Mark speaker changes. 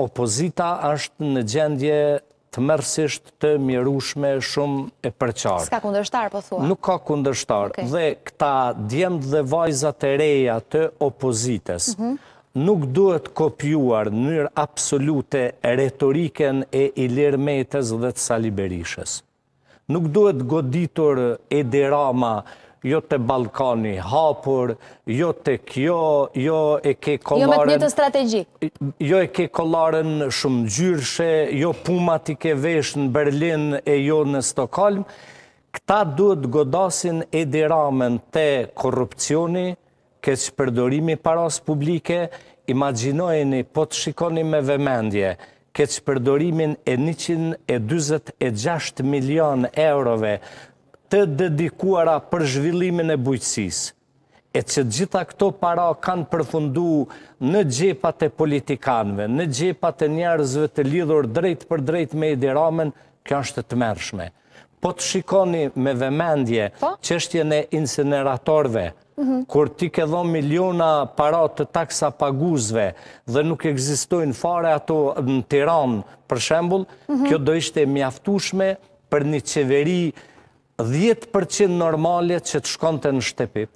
Speaker 1: opozita është në gjendje të mërësisht të mirushme shumë e përqarë. Ska
Speaker 2: kundërshtarë, po thua? Nuk
Speaker 1: ka kundërshtarë. Dhe këta djemë dhe vajzat e reja të opozites mhm. nuk duhet kopjuar në njërë absolute retoriken e i lirmetes dhe të saliberishes. Nuk duhet goditur e derama nështë jo të Balkani hapur, jo të kjo, jo e ke kolaren... Jo me të një të Jo e ke kolaren shumë gjyrshe, jo pumat i ke vesh në Berlin e jo në Stokholm. Këta duhet godasin e diramen të korupcioni, kësë shpërdorimi paras publike, imaginojni po të shikoni me vëmendje, kësë shpërdorimin e 126 milion eurove të dedikuara për zhvillimin e bujqësis, e që gjitha këto para kanë përfundu në gjepat e politikanve, në gjepat e njerëzve të lidhur drejt për drejt me i diramen, kjo është të mërshme. Po të shikoni me vëmendje po? që është jene e incineratorve, kur ti ke dhonë miliona para të taksa paguzve dhe nuk egzistojnë fare ato në tiran, për shembul, mhm. kjo do ishte mjaftushme për një qeveri 10% normalit që të shkonte në shtepip,